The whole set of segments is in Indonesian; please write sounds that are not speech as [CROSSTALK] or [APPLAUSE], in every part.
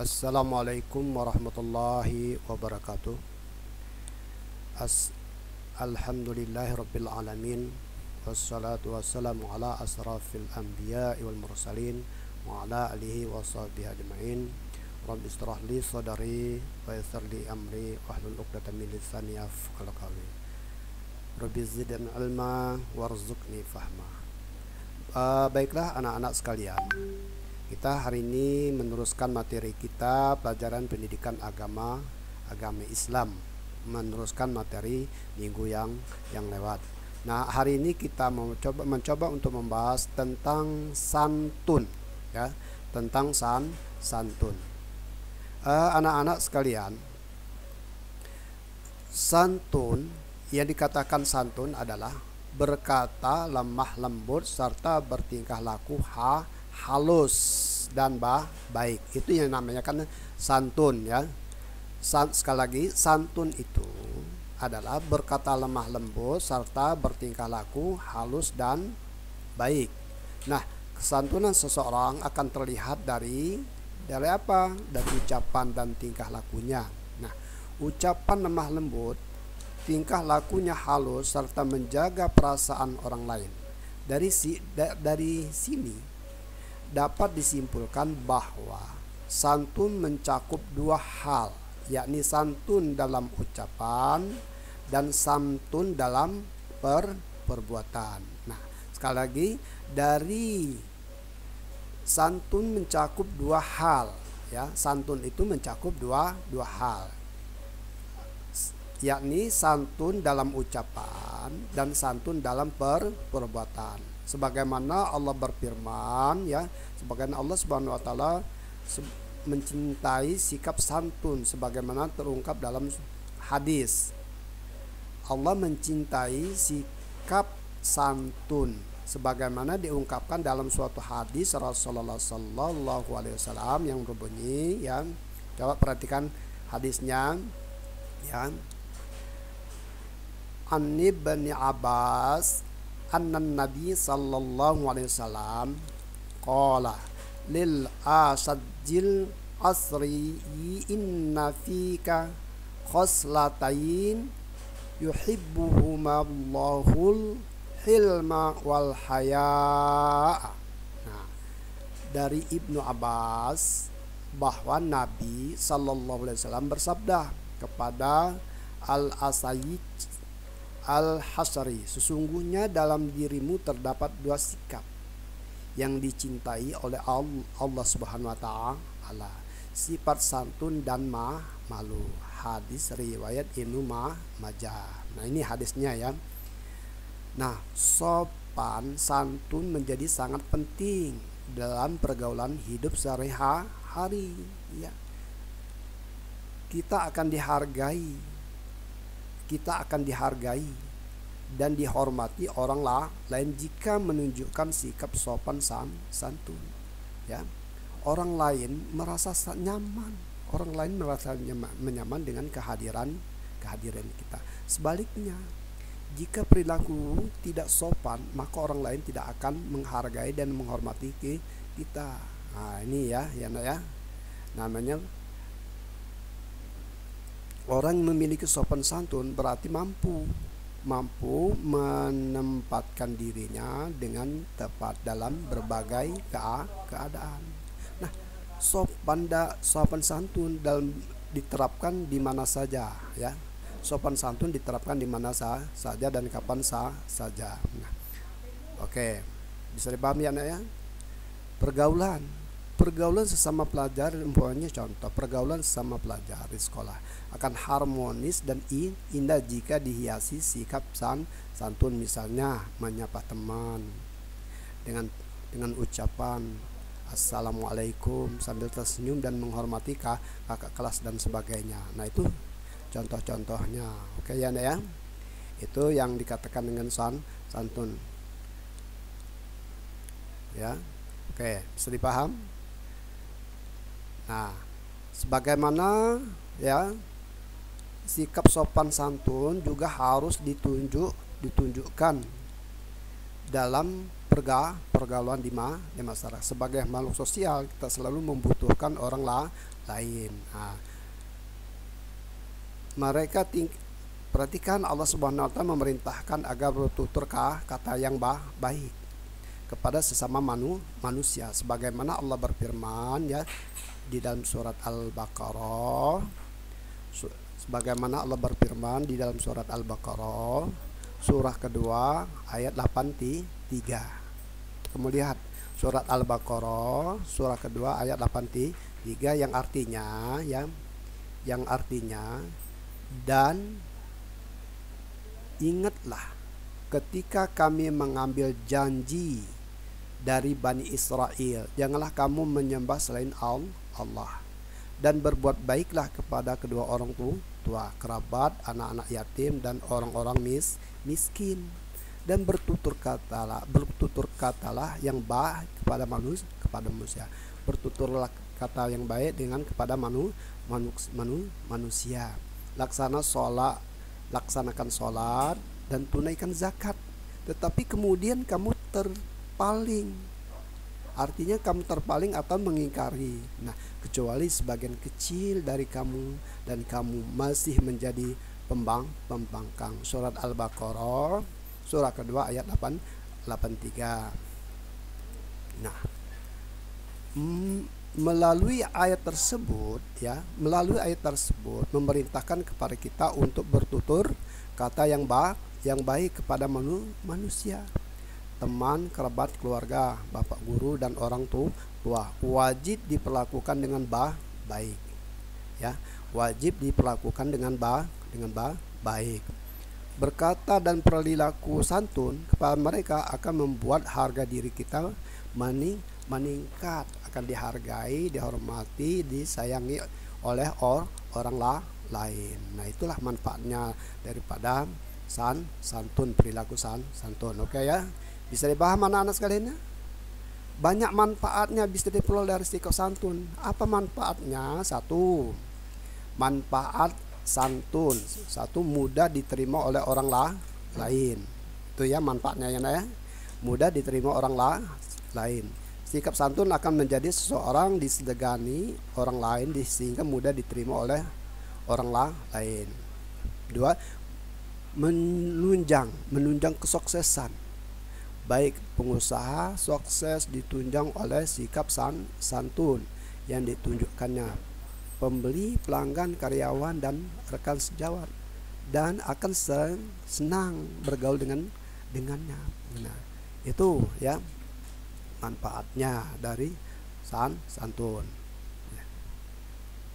Assalamualaikum warahmatullahi wabarakatuh As Alhamdulillahirabbil alamin wassalatu wassalamu ala asrafil anbiya wal mursalin wa ala alihi washabihi ajmain rabbi israh li wa li amri min lisani qawli rabbi ilma fahma uh, baiklah anak-anak sekalian kita hari ini meneruskan materi kita pelajaran pendidikan agama agama Islam, meneruskan materi minggu yang yang lewat. Nah, hari ini kita mau mencoba untuk membahas tentang santun ya, tentang san santun. Eh, anak-anak uh, sekalian, santun yang dikatakan santun adalah berkata lemah lembut serta bertingkah laku ha halus dan bah, baik. Itu yang namanya kan santun ya. San, sekali lagi santun itu adalah berkata lemah lembut serta bertingkah laku halus dan baik. Nah, kesantunan seseorang akan terlihat dari dari apa? Dari ucapan dan tingkah lakunya. Nah, ucapan lemah lembut, tingkah lakunya halus serta menjaga perasaan orang lain. Dari si da, dari sini dapat disimpulkan bahwa santun mencakup dua hal, yakni santun dalam ucapan dan santun dalam per perbuatan. Nah, sekali lagi dari santun mencakup dua hal, ya. Santun itu mencakup dua dua hal. yakni santun dalam ucapan dan santun dalam per perbuatan sebagaimana Allah berfirman ya sebagaimana Allah Subhanahu wa taala mencintai sikap santun sebagaimana terungkap dalam hadis Allah mencintai sikap santun sebagaimana diungkapkan dalam suatu hadis Rasulullah Sallallahu Alaihi Wasallam yang berbunyi ya coba perhatikan hadisnya ya An bin Abbas anna nabi sallallahu alaihi wasallam qala lil asadjil asri inna fika khoslatain yuhibbuhuma Allahul hilma wal haya nah, dari Ibnu Abbas bahwa Nabi Sallallahu Alaihi Wasallam bersabda kepada Al Asayid Al-Hasari, sesungguhnya dalam dirimu terdapat dua sikap yang dicintai oleh Allah Subhanahu wa taala, sifat santun dan ma malu. Hadis riwayat Ibnu Majah. Nah, ini hadisnya ya. Nah, sopan santun menjadi sangat penting dalam pergaulan hidup sehari-hari ya. Kita akan dihargai kita akan dihargai dan dihormati orang lain jika menunjukkan sikap sopan san, santun ya orang lain merasa nyaman orang lain merasa nyaman, menyaman dengan kehadiran kehadiran kita sebaliknya jika perilaku tidak sopan maka orang lain tidak akan menghargai dan menghormati kita nah ini ya ya, ya. namanya orang memiliki sopan santun berarti mampu mampu menempatkan dirinya dengan tepat dalam berbagai keadaan. Nah, sopan da, sopan santun dalam diterapkan di mana saja ya. Sopan santun diterapkan di mana sa, saja dan kapan sa, saja. Nah, oke. Okay. Bisa dipahami anak ya? Pergaulan. Pergaulan sesama pelajar, umpamanya contoh pergaulan sesama pelajar di sekolah akan harmonis dan indah jika dihiasi sikap san santun misalnya menyapa teman dengan dengan ucapan assalamualaikum sambil tersenyum dan menghormati kakak kelas dan sebagainya nah itu contoh-contohnya oke ya ya itu yang dikatakan dengan san santun ya oke bisa dipaham nah sebagaimana ya sikap sopan santun juga harus ditunjuk ditunjukkan dalam perga pergaulan di, ma, di masyarakat sebagai makhluk sosial kita selalu membutuhkan orang la, lain nah, mereka ting perhatikan Allah Subhanahu wa taala memerintahkan agar bertutur kata yang bah, baik kepada sesama manu, manusia sebagaimana Allah berfirman ya di dalam surat Al-Baqarah sebagaimana Allah berfirman di dalam surat Al-Baqarah surah kedua ayat 83 kamu lihat surat Al-Baqarah surah kedua ayat 83 yang artinya ya yang artinya dan ingatlah ketika kami mengambil janji dari Bani Israel janganlah kamu menyembah selain Allah dan berbuat baiklah kepada kedua orang tua tua, kerabat, anak-anak yatim dan orang-orang mis miskin dan bertutur katalah bertutur katalah yang baik kepada manusia kepada manusia bertuturlah kata yang baik dengan kepada manu, manu, manu manusia laksana sholat laksanakan sholat dan tunaikan zakat tetapi kemudian kamu terpaling artinya kamu terpaling atau mengingkari. Nah, kecuali sebagian kecil dari kamu dan kamu masih menjadi pembang pembangkang. Surat Al-Baqarah surah kedua ayat 8 83. Nah, mm, melalui ayat tersebut ya, melalui ayat tersebut memerintahkan kepada kita untuk bertutur kata yang baik yang baik kepada manusia teman, kerabat, keluarga, bapak guru dan orang tua wajib diperlakukan dengan bah baik. Ya, wajib diperlakukan dengan bah dengan bah baik. Berkata dan perilaku santun kepada mereka akan membuat harga diri kita meningkat, akan dihargai, dihormati, disayangi oleh or, orang lah, lain. Nah, itulah manfaatnya daripada san santun perilaku san santun. Oke okay, ya. Bisa dibahas mana anak sekalian? ya? Banyak manfaatnya bisa diperoleh dari sikap santun. Apa manfaatnya? Satu, manfaat santun. Satu mudah diterima oleh orang lah lain. Itu ya manfaatnya ya, ya. Mudah diterima orang lah lain. Sikap santun akan menjadi seseorang disegani orang lain sehingga mudah diterima oleh orang lah lain. Dua, menunjang, menunjang kesuksesan baik pengusaha sukses ditunjang oleh sikap san santun yang ditunjukkannya pembeli, pelanggan, karyawan dan rekan sejawat dan akan senang bergaul dengan dengannya. Nah, itu ya manfaatnya dari san santun.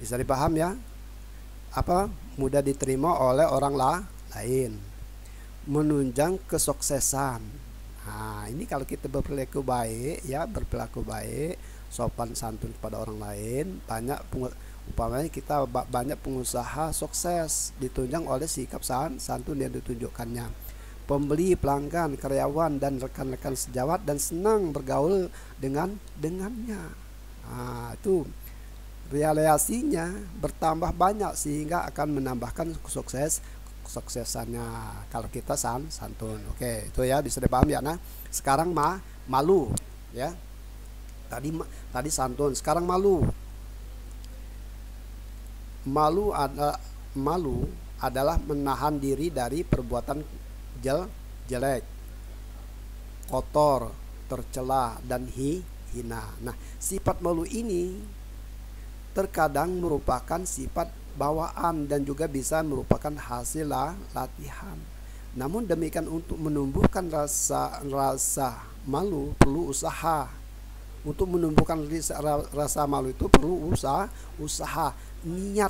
Bisa dipaham ya? Apa mudah diterima oleh orang lah lain menunjang kesuksesan Nah, ini kalau kita berperilaku baik, ya berperilaku baik, sopan santun kepada orang lain, banyak umpamanya kita banyak pengusaha sukses ditunjang oleh sikap santun yang ditunjukkannya. Pembeli, pelanggan, karyawan dan rekan-rekan sejawat dan senang bergaul dengan dengannya. Nah, itu realisasinya bertambah banyak sehingga akan menambahkan sukses kesuksesannya kalau kita san santun oke okay, itu ya bisa dipahami ya nah sekarang ma malu ya tadi tadi santun sekarang malu malu ada malu adalah menahan diri dari perbuatan jel jelek kotor tercela dan hi hina nah sifat malu ini terkadang merupakan sifat bawaan dan juga bisa merupakan hasil latihan. Namun demikian untuk menumbuhkan rasa rasa malu perlu usaha. Untuk menumbuhkan rasa rasa malu itu perlu usaha, usaha, niat,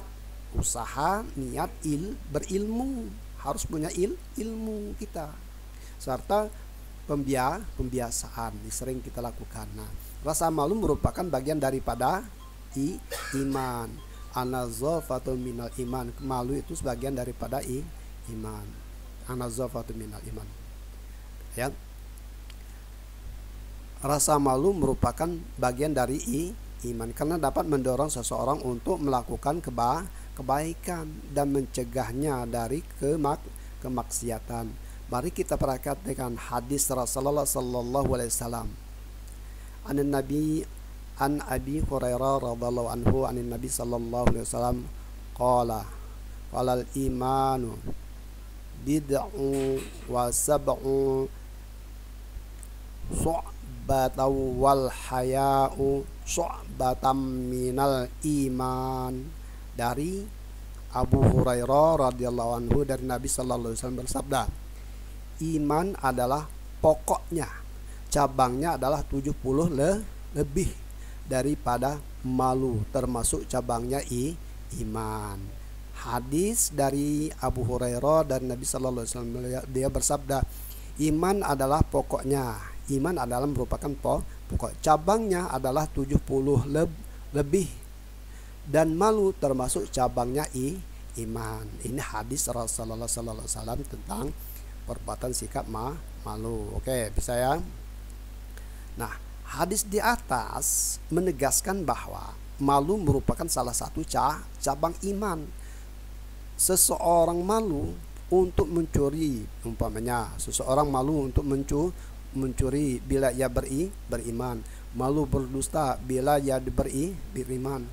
usaha, niat il berilmu harus punya il ilmu kita serta pembia pembiasaan sering kita lakukan. Nah, rasa malu merupakan bagian daripada i, iman atau minal iman malu itu sebagian daripada i, iman atau minal iman ya rasa malu merupakan bagian dari i, iman karena dapat mendorong seseorang untuk melakukan keba kebaikan dan mencegahnya dari kemak kemaksiatan mari kita perhatikan hadis Rasulullah sallallahu alaihi wasallam An Nabi an Abi Hurairah radhiyallahu anhu anin Nabi sallallahu alaihi wasallam qala qala al imanu bid'u wa sab'u su'batan wal haya'u su'batam minal iman dari Abu Hurairah radhiyallahu anhu dari Nabi sallallahu alaihi wasallam bersabda iman adalah pokoknya cabangnya adalah 70 le lebih daripada malu termasuk cabangnya i iman hadis dari Abu Hurairah dan Nabi Shallallahu Alaihi Wasallam dia bersabda iman adalah pokoknya iman adalah merupakan po pokok cabangnya adalah 70 leb lebih dan malu termasuk cabangnya i iman ini hadis Rasulullah Sallallahu Alaihi Wasallam tentang perbuatan sikap ma malu oke bisa ya nah Hadis di atas menegaskan bahwa malu merupakan salah satu cah cabang iman. Seseorang malu untuk mencuri, umpamanya seseorang malu untuk mencuri bila ia beri beriman, malu berdusta bila ia beri beriman.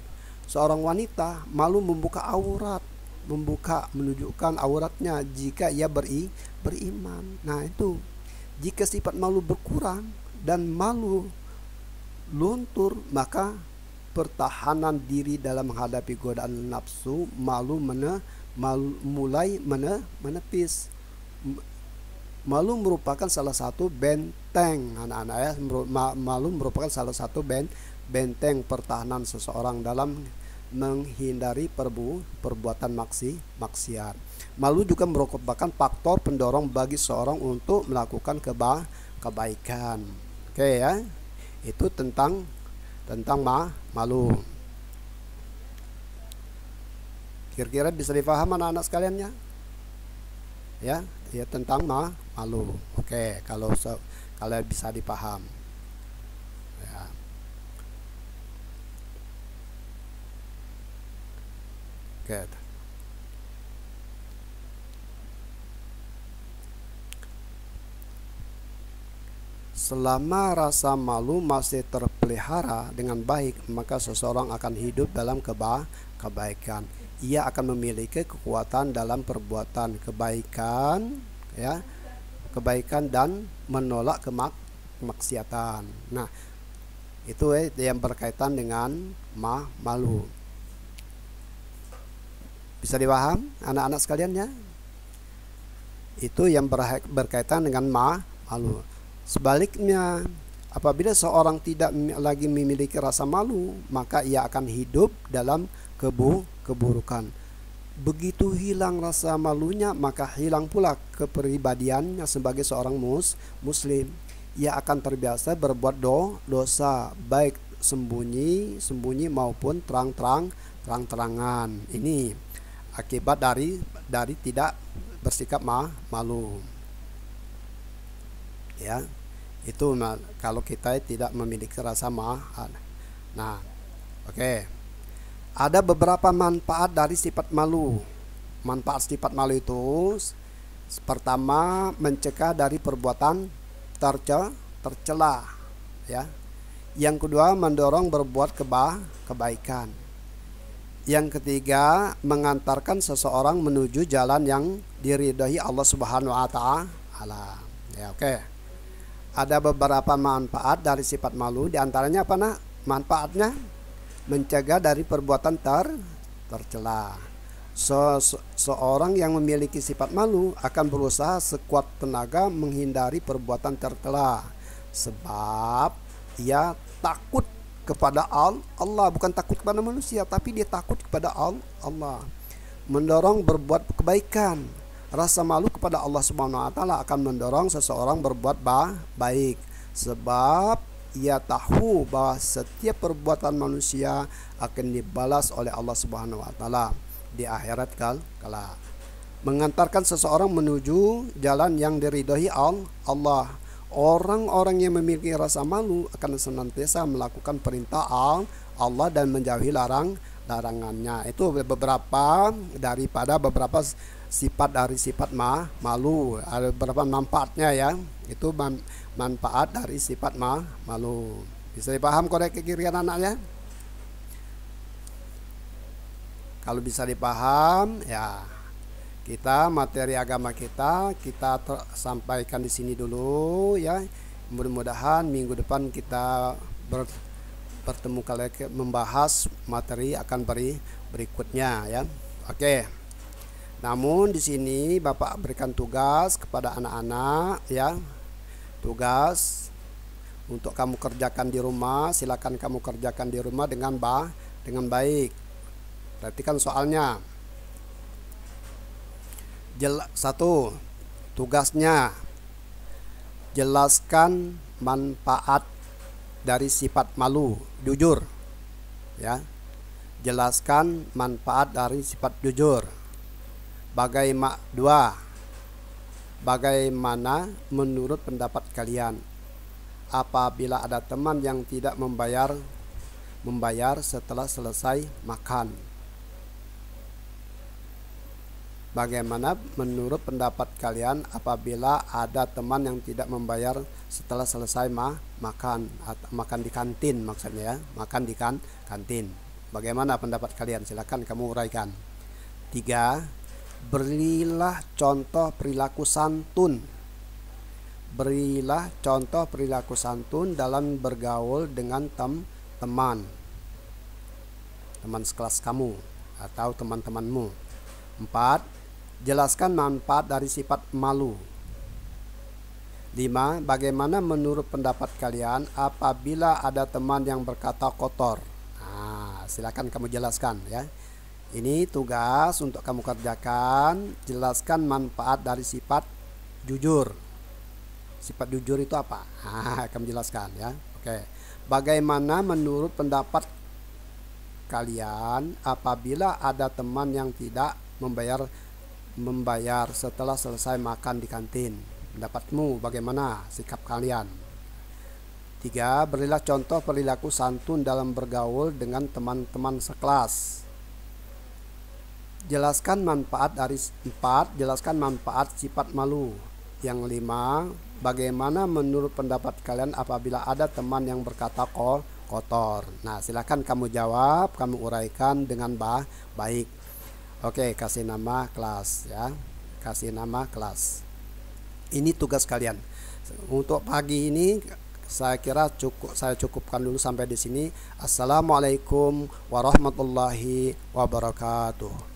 Seorang wanita malu membuka aurat, membuka menunjukkan auratnya jika ia beri beriman. Nah, itu jika sifat malu berkurang dan malu luntur maka pertahanan diri dalam menghadapi godaan nafsu malu mene malu, mulai mene menepis malu merupakan salah satu benteng anak-anak ya malu merupakan salah satu ben, benteng pertahanan seseorang dalam menghindari perbu perbuatan maksi maksiat malu juga merupakan faktor pendorong bagi seorang untuk melakukan keba kebaikan oke okay, ya itu tentang tentang ma malu kira-kira bisa difaham anak-anak sekaliannya ya ya tentang ma malu oke kalau kalau kalau bisa dipaham ya. good Selama rasa malu masih terpelihara dengan baik, maka seseorang akan hidup dalam keba kebaikan. Ia akan memiliki kekuatan dalam perbuatan kebaikan, ya, kebaikan dan menolak kemak kemaksiatan. Nah, itu eh, yang berkaitan dengan ma malu. Bisa dipaham anak-anak sekalian ya? Itu yang berkaitan dengan ma malu. Sebaliknya, apabila seorang tidak lagi memiliki rasa malu, maka ia akan hidup dalam kebu keburukan. Begitu hilang rasa malunya, maka hilang pula kepribadiannya sebagai seorang mus muslim. Ia akan terbiasa berbuat do dosa, baik sembunyi, sembunyi maupun terang-terang, terang-terangan. Ini akibat dari dari tidak bersikap ma malu ya itu kalau kita tidak memiliki rasa mahal nah oke okay. ada beberapa manfaat dari sifat malu manfaat sifat malu itu pertama mencegah dari perbuatan terce tercela ya yang kedua mendorong berbuat keba kebaikan yang ketiga mengantarkan seseorang menuju jalan yang diridhoi Allah Subhanahu wa taala ya oke okay ada beberapa manfaat dari sifat malu di antaranya apa nak manfaatnya mencegah dari perbuatan ter tercela so, so, seorang yang memiliki sifat malu akan berusaha sekuat tenaga menghindari perbuatan tercela sebab ia takut kepada Allah bukan takut kepada manusia tapi dia takut kepada Allah mendorong berbuat kebaikan Rasa malu kepada Allah Subhanahu wa taala akan mendorong seseorang berbuat baik sebab ia tahu bahwa setiap perbuatan manusia akan dibalas oleh Allah Subhanahu wa taala di akhirat Mengantarkan seseorang menuju jalan yang diridhoi Allah. Orang-orang yang memiliki rasa malu akan senantiasa melakukan perintah Allah dan menjauhi larang larangannya. Itu beberapa daripada beberapa sifat dari sifat ma malu ada beberapa manfaatnya ya itu man, manfaat dari sifat ma malu bisa dipaham korek kanan anaknya kalau bisa dipaham ya kita materi agama kita kita sampaikan di sini dulu ya mudah-mudahan minggu depan kita ber bertemu kalian membahas materi akan beri berikutnya ya oke okay. Namun di sini Bapak berikan tugas kepada anak-anak ya. Tugas untuk kamu kerjakan di rumah, silakan kamu kerjakan di rumah dengan bah dengan baik. Perhatikan soalnya. Jel satu, tugasnya jelaskan manfaat dari sifat malu, jujur. Ya. Jelaskan manfaat dari sifat jujur bagaimana dua bagaimana menurut pendapat kalian apabila ada teman yang tidak membayar membayar setelah selesai makan Bagaimana menurut pendapat kalian apabila ada teman yang tidak membayar setelah selesai ma makan atau makan di kantin maksudnya ya, makan di kan kantin. Bagaimana pendapat kalian? Silakan kamu uraikan. Tiga. Berilah contoh perilaku santun. Berilah contoh perilaku santun dalam bergaul dengan tem teman. Teman sekelas kamu atau teman-temanmu. Empat. Jelaskan manfaat dari sifat malu. Lima. Bagaimana menurut pendapat kalian apabila ada teman yang berkata kotor? Nah, silakan kamu jelaskan ya. Ini tugas untuk kamu kerjakan, jelaskan manfaat dari sifat jujur. Sifat jujur itu apa? [LAUGHS] Ah, kamu jelaskan ya. Oke. Bagaimana menurut pendapat kalian apabila ada teman yang tidak membayar membayar setelah selesai makan di kantin? Pendapatmu bagaimana sikap kalian? Tiga. Berilah contoh perilaku santun dalam bergaul dengan teman-teman sekelas Jelaskan manfaat dari empat, jelaskan manfaat sifat malu. Yang lima, bagaimana menurut pendapat kalian apabila ada teman yang berkata kotor? Nah, silakan kamu jawab, kamu uraikan dengan bah baik. Oke, kasih nama kelas ya. Kasih nama kelas. Ini tugas kalian. Untuk pagi ini saya kira cukup saya cukupkan dulu sampai di sini. Assalamualaikum warahmatullahi wabarakatuh.